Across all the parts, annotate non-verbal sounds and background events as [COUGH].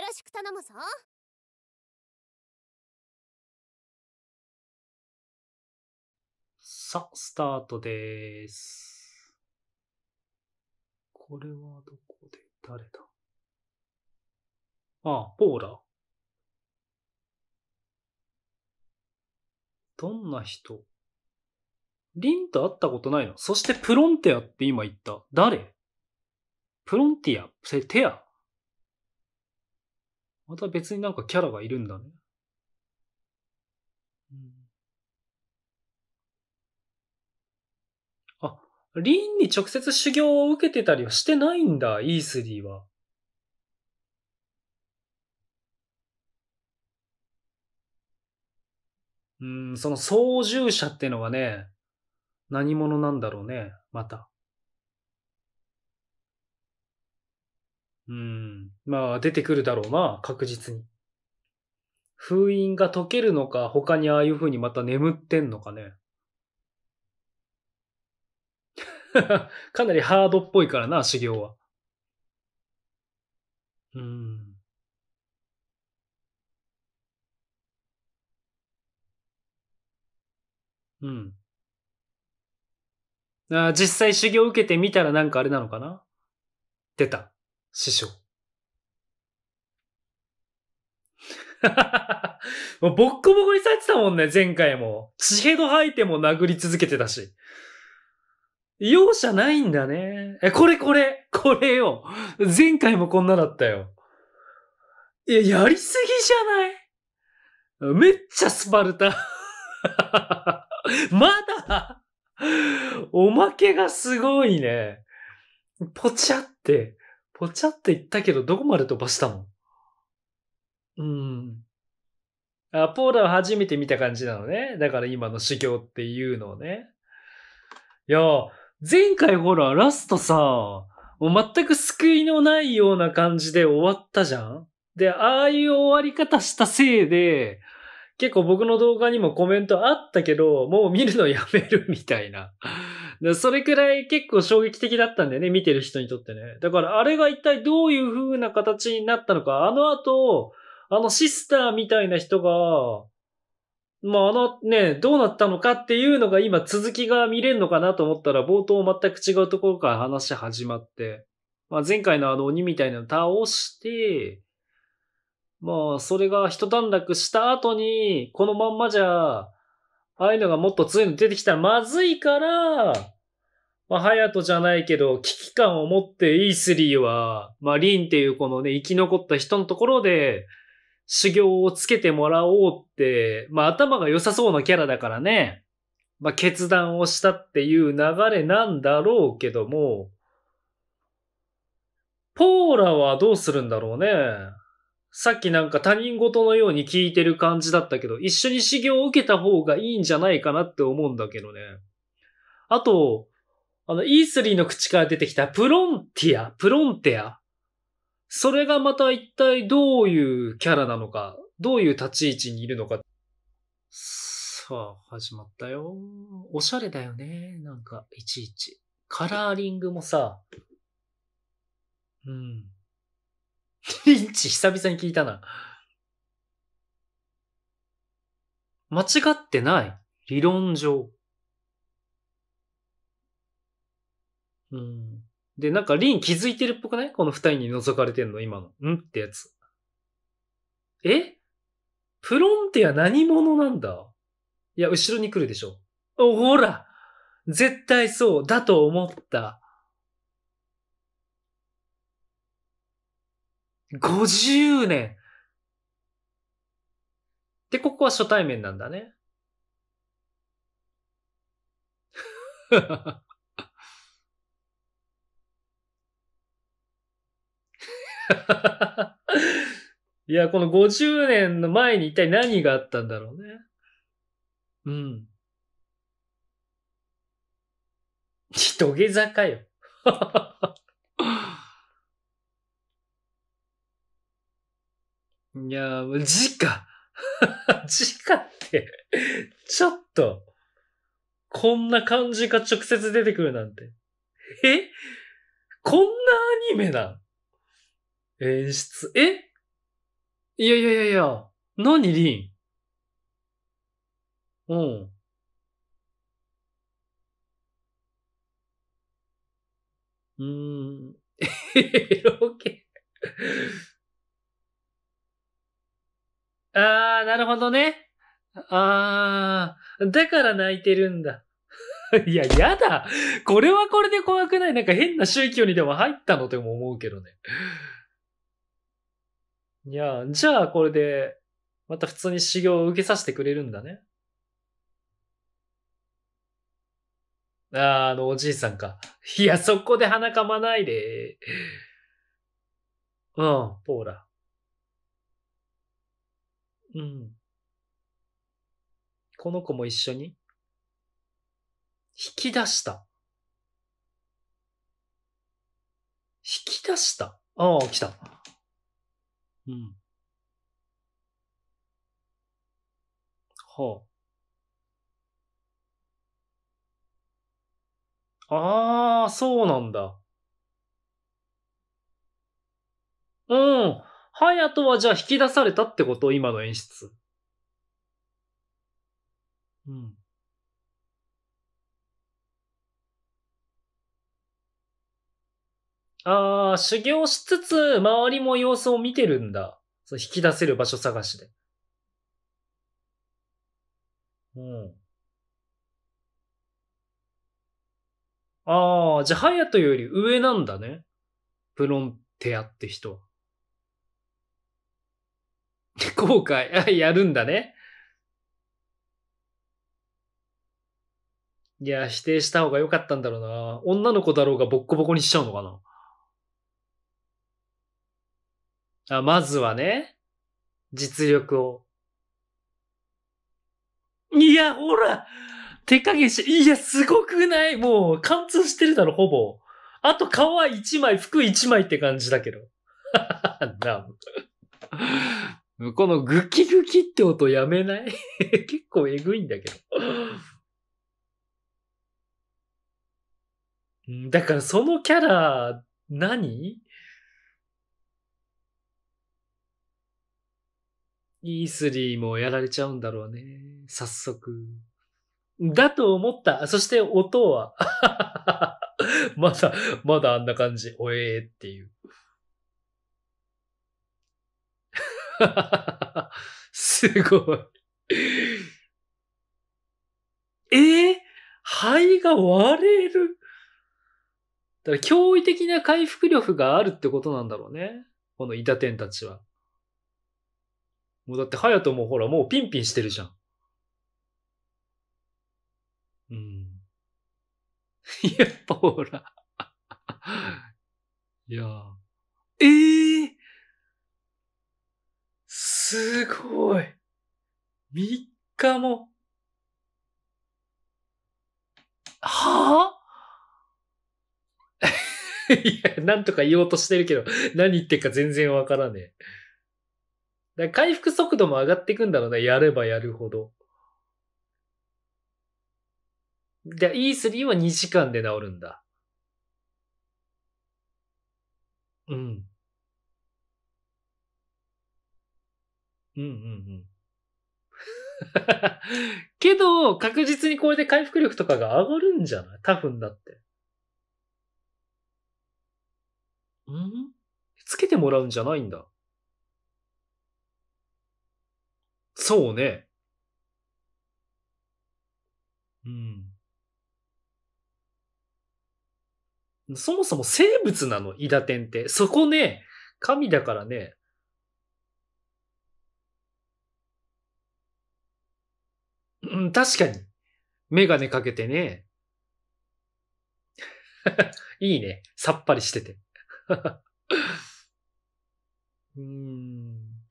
よろしく頼むぞさあ、スタートです。これはどこで誰だああ、ポーラ。どんな人リンと会ったことないのそしてプロンティアって今言った。誰プロンティア、テアまた別になんかキャラがいるんだね。うん、あ、リンに直接修行を受けてたりはしてないんだ、イースリーは。うん、その操縦者ってのはね、何者なんだろうね、また。うん。まあ、出てくるだろうな、確実に。封印が解けるのか、他にああいう風にまた眠ってんのかね。[LAUGHS] かなりハードっぽいからな、修行は。うん。うん。あ実際修行受けてみたらなんかあれなのかな出た。師匠。[LAUGHS] もうボッコボコにされてたもんね、前回も。血へど吐いても殴り続けてたし。容赦ないんだね。え、これこれこれよ前回もこんなだったよ。いや、やりすぎじゃないめっちゃスパルタ。[LAUGHS] まだおまけがすごいね。ポチャって。ぽちゃって言ったけど、どこまで飛ばしたのうん。あ、ポーラを初めて見た感じなのね。だから今の修行っていうのをね。いや、前回ほら、ラストさ、もう全く救いのないような感じで終わったじゃんで、ああいう終わり方したせいで、結構僕の動画にもコメントあったけど、もう見るのやめるみたいなでそれくらい結構衝撃的だったんだよね、見てる人にとってね。だからあれが一体どういう風な形になったのか、あの後、あのシスターみたいな人が、まあ、あのね、どうなったのかっていうのが今続きが見れるのかなと思ったら冒頭全く違うところから話始まって、まあ前回のあの鬼みたいなの倒して、まあそれが一段落した後に、このまんまじゃ、ああいうのがもっと強いの出てきたらまずいから、まあ、ハヤトじゃないけど、危機感を持って E3 は、まあ、リンっていうこのね、生き残った人のところで、修行をつけてもらおうって、まあ、頭が良さそうなキャラだからね、まあ、決断をしたっていう流れなんだろうけども、ポーラはどうするんだろうね。さっきなんか他人事のように聞いてる感じだったけど、一緒に修行を受けた方がいいんじゃないかなって思うんだけどね。あと、あの、E3 の口から出てきたプロンティア、プロンテア。それがまた一体どういうキャラなのか、どういう立ち位置にいるのか。さあ、始まったよ。おしゃれだよね。なんか、いちいち。カラーリングもさ、うん。リンチ久々に聞いたな。間違ってない。理論上。うん。で、なんかリン気づいてるっぽくないこの二人に覗かれてんの、今の。んってやつ。えプロンテは何者なんだいや、後ろに来るでしょ。お、ほら絶対そうだと思った。50年で、ここは初対面なんだね。[LAUGHS] いや、この50年の前に一体何があったんだろうね。うん。人 [LAUGHS] 下座かよ。いやー、時価じかってちょっと、こんな感じが直接出てくるなんて。えこんなアニメな演出。えいやいやいやいや、何りんうん。うーん。ロケ。あー、なるほどね。あー、だから泣いてるんだ。[LAUGHS] いや、やだ。これはこれで怖くない。なんか変な宗教にでも入ったのとも思うけどね。いや、じゃあこれで、また普通に修行を受けさせてくれるんだね。ああ、あのおじいさんか。いや、そこで鼻かまないで。うん、ポーラ。うん。この子も一緒に引き出した。引き出した。ああ、来た。うん。はあ。ああ、そうなんだ。うん。やとはじゃあ引き出されたってこと今の演出。うん。ああ、修行しつつ、周りも様子を見てるんだ。そう、引き出せる場所探しで。うん。ああ、じゃあ、隼人より上なんだね。プロンテアって人は。後悔、[LAUGHS] やるんだね。いや、否定した方が良かったんだろうな。女の子だろうがボッコボコにしちゃうのかな。あ、まずはね、実力を。いや、ほら手加減し、いや、すごくないもう、貫通してるだろ、ほぼ。あと、皮1枚、服1枚って感じだけど。[LAUGHS] このグキグキって音やめない [LAUGHS] 結構えぐいんだけどだからそのキャラ何、E3 もやられちゃうんだろうね。早速。だと思った。そして音は [LAUGHS] まだ、まだあんな感じ。おえーっていう。[LAUGHS] すごい。えー、肺が割れるだから驚異的な回復力があるってことなんだろうね。このイタテンたちは。もうだって、ハヤトもほら、もうピンピンしてるじゃん。うん。[LAUGHS] やっぱほらいやええーすごい。3日も。はぁ、あ、[LAUGHS] いや、なんとか言おうとしてるけど、何言ってるか全然わからねえ。回復速度も上がっていくんだろうね。やればやるほど。で、E3 は2時間で治るんだ。うん。うんうんうん。[LAUGHS] けど、確実にこれで回復力とかが上がるんじゃない多分だって。んつけてもらうんじゃないんだ。そうね。うん。そもそも生物なの、イダテンって。そこね、神だからね。うん、確かに。メガネかけてね。[LAUGHS] いいね。さっぱりしてて。[LAUGHS] うん。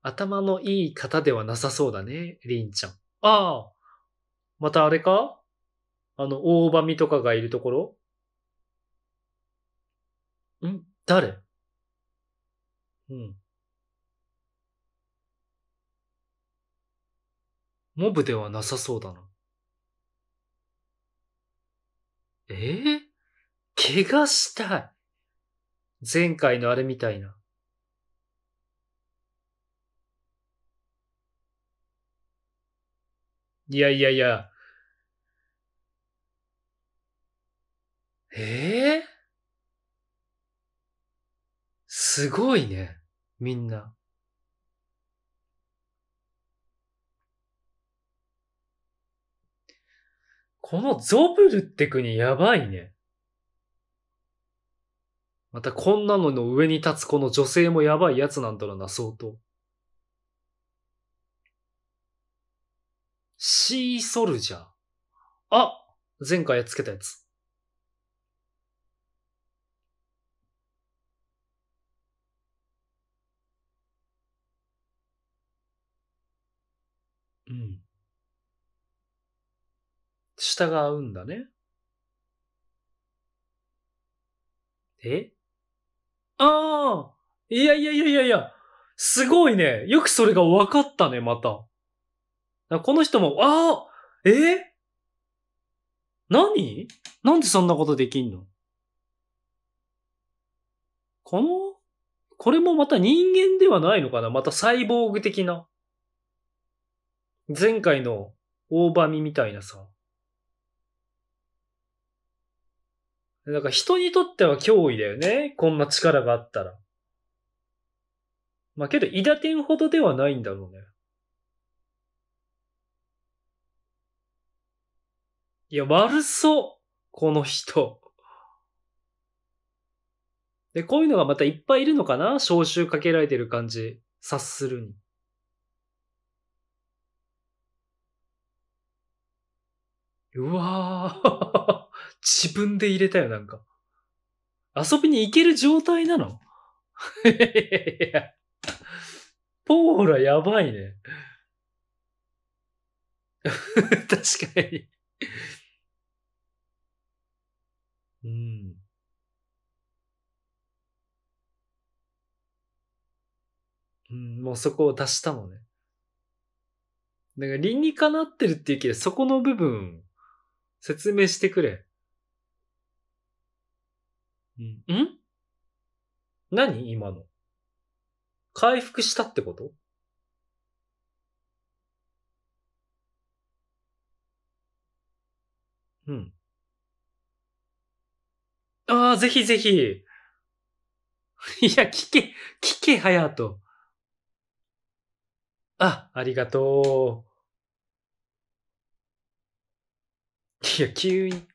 頭のいい方ではなさそうだね、りんちゃん。ああ。またあれかあの、大場みとかがいるところん誰うん。モブではなさそうだな。えー、怪我したい。前回のあれみたいな。いやいやいや。ええー、すごいね、みんな。このゾブルって国やばいね。またこんなのの上に立つこの女性もやばいやつなんだろうな、相当。シーソルジャー。あ前回やっつけたやつ。うん。従うんだね。えああいやいやいやいやいやすごいねよくそれが分かったね、また。この人も、ああえ何なんでそんなことできんのこの、これもまた人間ではないのかなまたサイボーグ的な。前回の大バみみたいなさ。だから人にとっては脅威だよね。こんな力があったら。まあけど、イダテンほどではないんだろうね。いや、悪そう。この人。で、こういうのがまたいっぱいいるのかな招集かけられてる感じ。察するに。うわー自分で入れたよ、なんか。遊びに行ける状態なの [LAUGHS] ポーラやばいね。[LAUGHS] 確かにうん。うん、もうそこを出したのね。なんか理にかなってるっていうけど、そこの部分、説明してくれ。うん。ん何今の。回復したってことうん。ああ、ぜひぜひ。[LAUGHS] いや、聞け、聞け、はやと。あ、ありがとう。いや、急に。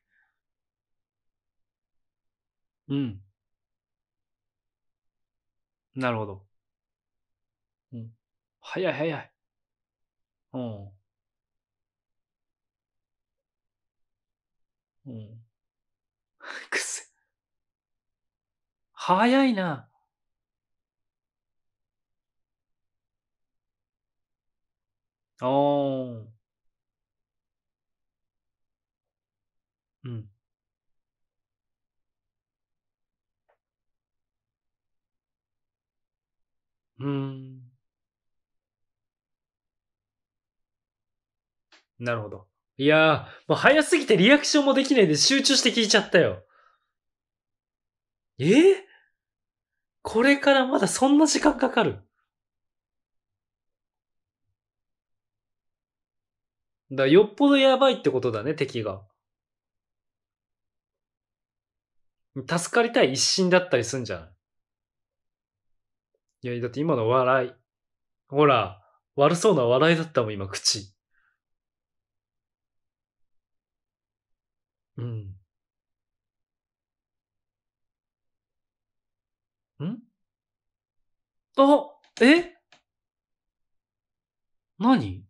うん。なるほど。うん。早い早い。うん。うん。[LAUGHS] くせ。早いな。おあ。うん。うーん。なるほど。いや、もう早すぎてリアクションもできないで集中して聞いちゃったよ。えこれからまだそんな時間かかるだ、よっぽどやばいってことだね、敵が。助かりたい一心だったりすんじゃないいや、だって今の笑い。ほら、悪そうな笑いだったもん、今、口。うん。んあ、え何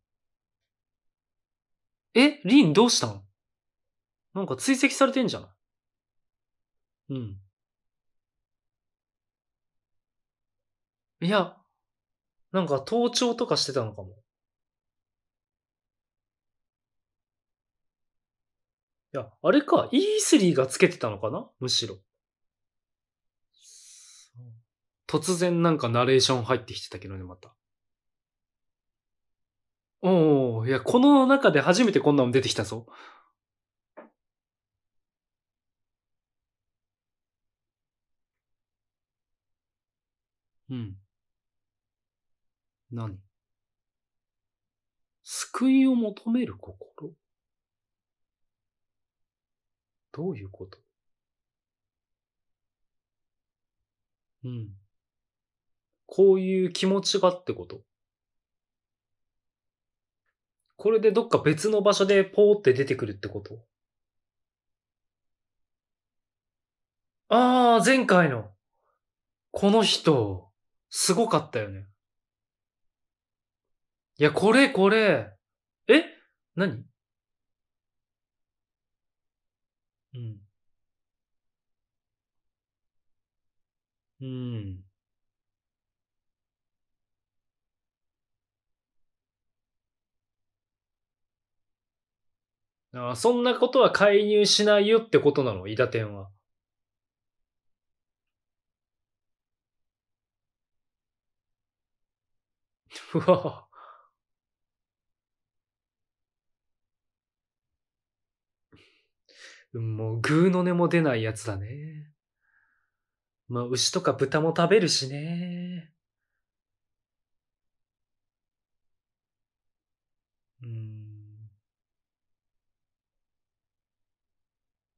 えリンどうしたのなんか追跡されてんじゃん。うん。いや、なんか盗聴とかしてたのかも。いや、あれか、イースリーがつけてたのかなむしろ。突然なんかナレーション入ってきてたけどね、また。おおいや、この中で初めてこんなの出てきたぞ。うん。何救いを求める心どういうことうん。こういう気持ちがってことこれでどっか別の場所でポーって出てくるってことああ、前回の、この人、すごかったよね。いや、これ、これ。え何うん。うん。あそんなことは介入しないよってことなの、ダ駄天は。[LAUGHS] うわもう、ぐうの音も出ないやつだね。まあ、牛とか豚も食べるしね。う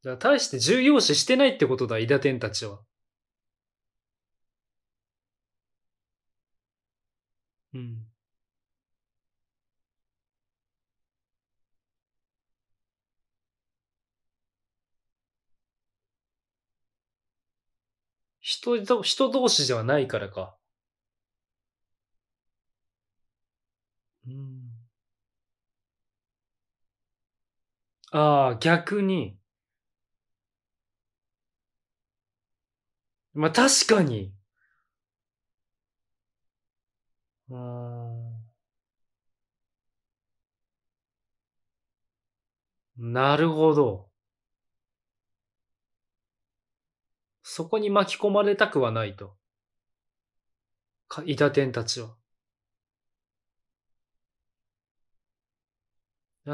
だ大して重要視してないってことだ、イダテンたちは。うん。人人同士ではないからか。うん。ああ、逆に。まあ、確かに。うん。なるほど。そこに巻き込まれたくはないと。か、イタテンたちは。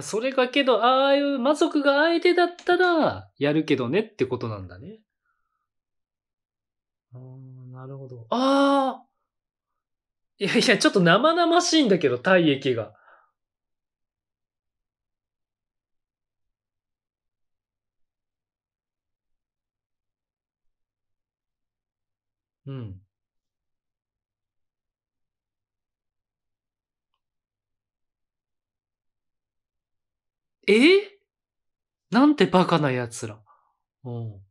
それがけど、ああいう魔族が相手だったら、やるけどねってことなんだね。あなるほど。ああいやいや、ちょっと生々しいんだけど、体液が。うん。えなんてバカな奴ら。うん。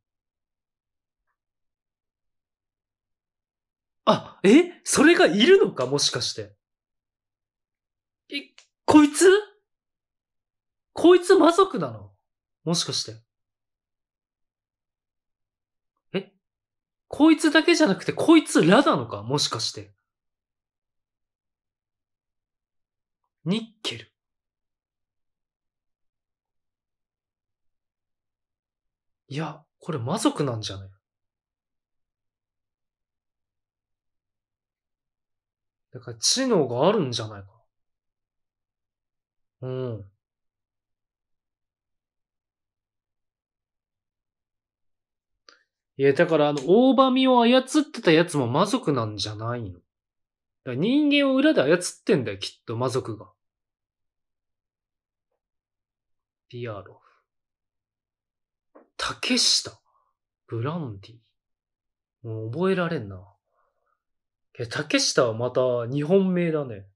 あ、え、それがいるのか、もしかして。え、こいつこいつ魔族なのもしかして。こいつだけじゃなくて、こいつらなのかもしかして。ニッケル。いや、これ魔族なんじゃないだから知能があるんじゃないか。うん。いや、だからあの、大場身を操ってたやつも魔族なんじゃないの。だ人間を裏で操ってんだよ、きっと魔族が。ピアロフ。竹下。ブランディ。もう覚えられんな。え、竹下はまた日本名だね。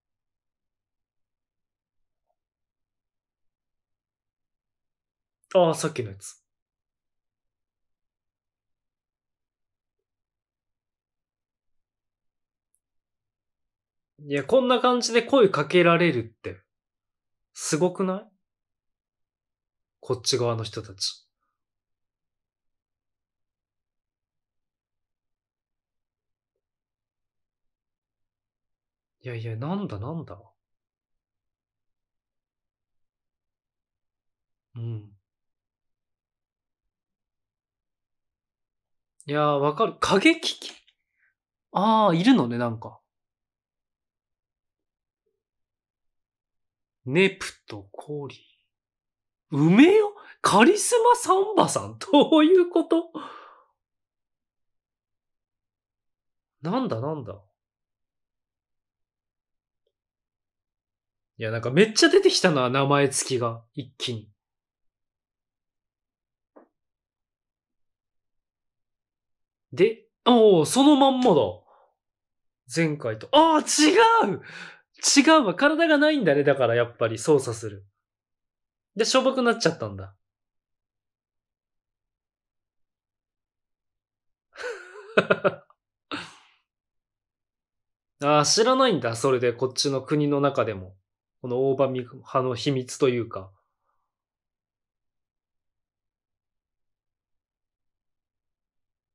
ああ、さっきのやつ。いや、こんな感じで声かけられるって、すごくないこっち側の人たち。いやいや、なんだなんだ。うん。いやー、わかる。過激ああ、いるのね、なんか。ネプト、コリー。梅よカリスマサンバさんどういうことなんだなんだいや、なんかめっちゃ出てきたな、名前付きが。一気に。で、おお、そのまんまだ。前回と。ああ、違う違うわ。体がないんだね。だからやっぱり操作する。で、しょぼくなっちゃったんだ。[LAUGHS] ああ、知らないんだ。それで、こっちの国の中でも。この大場派の秘密というか。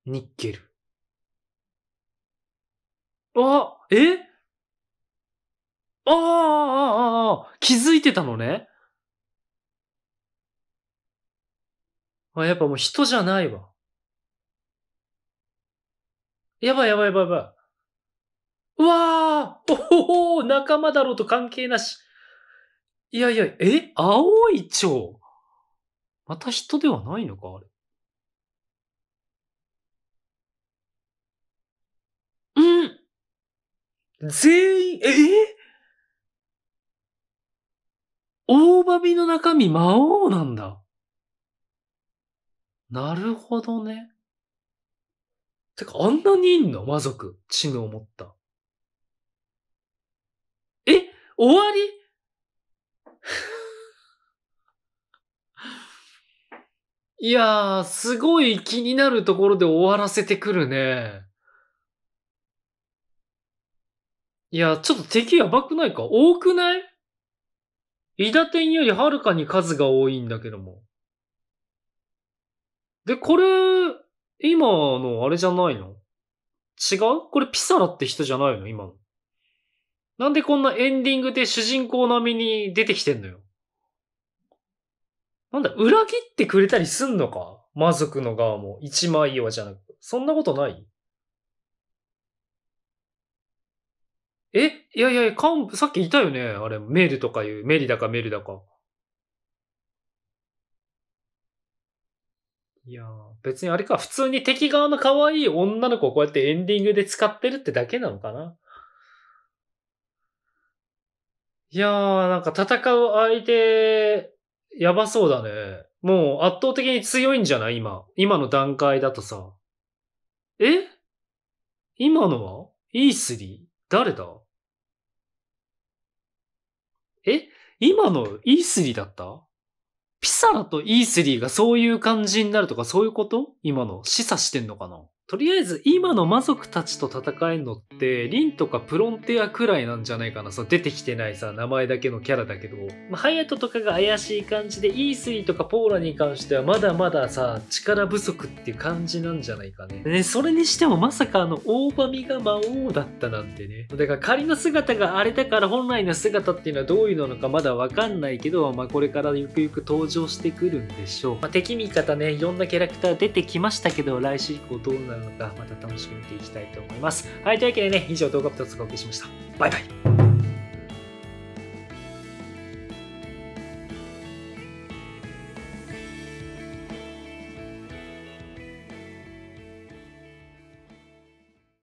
ニッケル。あえああ、ああ、ああ、気づいてたのね。あ、やっぱもう人じゃないわ。やばいやばいやばいやばい。うわあおお仲間だろうと関係なし。いやいや、え青い蝶また人ではないのかあれ。うん全員、ええ大バビの中身魔王なんだ。なるほどね。てか、あんなにいんの魔族。チヌを持った。え終わり [LAUGHS] いやー、すごい気になるところで終わらせてくるね。いや、ちょっと敵やばくないか多くない伊田店よりはるかに数が多いんだけども。で、これ、今のあれじゃないの違うこれピサラって人じゃないの今の。なんでこんなエンディングで主人公並みに出てきてんのよ。なんだ、裏切ってくれたりすんのか魔族の側も。一枚岩じゃなく。そんなことないえいやいや、幹部、さっきいたよねあれ、メールとかいう、メリだかメールだか。いやー、別にあれか、普通に敵側の可愛い女の子をこうやってエンディングで使ってるってだけなのかないやー、なんか戦う相手、やばそうだね。もう圧倒的に強いんじゃない今。今の段階だとさ。え今のは ?E3? 誰だえ今の E3 だったピサラと E3 がそういう感じになるとかそういうこと今の示唆してんのかなとりあえず今の魔族たちと戦えるのってリンとかプロンテアくらいなんじゃないかなそ出てきてないさ名前だけのキャラだけど、まあ、ハヤトとかが怪しい感じでイースイとかポーラに関してはまだまださ力不足っていう感じなんじゃないかねねそれにしてもまさかあの大神が魔王だったなんてねだから仮の姿があれだから本来の姿っていうのはどういうののかまだわかんないけど、まあ、これからゆくゆく登場してくるんでしょう、まあ、敵味方ねいろんなキャラクター出てきましたけど来週以降どうなるまたまた楽しく見ていきたいと思います。はい、というわけでね、以上動画部ップとお届けしました。バイバイ